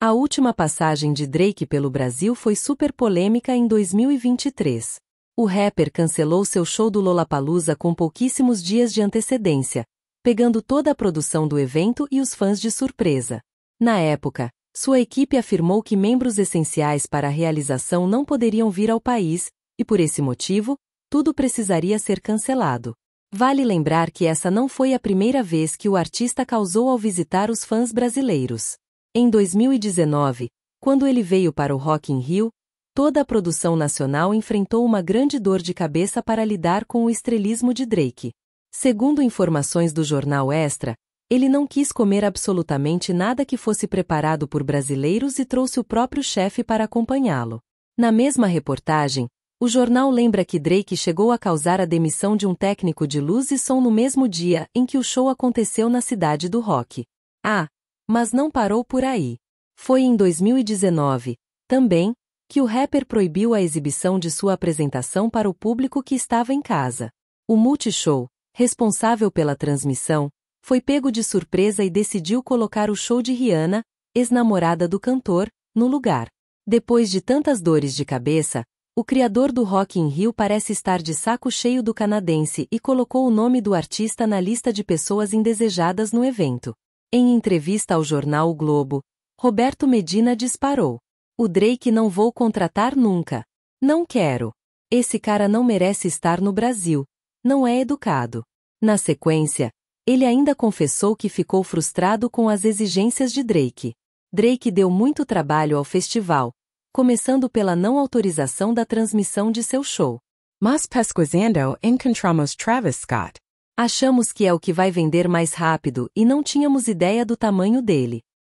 A última passagem de Drake pelo Brasil foi super polêmica em 2023. O rapper cancelou seu show do Lollapalooza com pouquíssimos dias de antecedência, pegando toda a produção do evento e os fãs de surpresa. Na época, sua equipe afirmou que membros essenciais para a realização não poderiam vir ao país, e por esse motivo, tudo precisaria ser cancelado. Vale lembrar que essa não foi a primeira vez que o artista causou ao visitar os fãs brasileiros. Em 2019, quando ele veio para o Rock in Rio, toda a produção nacional enfrentou uma grande dor de cabeça para lidar com o estrelismo de Drake. Segundo informações do jornal Extra, ele não quis comer absolutamente nada que fosse preparado por brasileiros e trouxe o próprio chefe para acompanhá-lo. Na mesma reportagem, o jornal lembra que Drake chegou a causar a demissão de um técnico de luz e som no mesmo dia em que o show aconteceu na cidade do rock. Ah, mas não parou por aí. Foi em 2019, também, que o rapper proibiu a exibição de sua apresentação para o público que estava em casa. O Multishow, responsável pela transmissão, foi pego de surpresa e decidiu colocar o show de Rihanna, ex-namorada do cantor, no lugar. Depois de tantas dores de cabeça, o criador do Rock in Rio parece estar de saco cheio do canadense e colocou o nome do artista na lista de pessoas indesejadas no evento. Em entrevista ao jornal o Globo, Roberto Medina disparou. O Drake não vou contratar nunca. Não quero. Esse cara não merece estar no Brasil. Não é educado. Na sequência, ele ainda confessou que ficou frustrado com as exigências de Drake. Drake deu muito trabalho ao festival, começando pela não autorização da transmissão de seu show. Mas pesquisando encontramos Travis Scott, Achamos que é o que vai vender mais rápido e não tínhamos ideia do tamanho dele.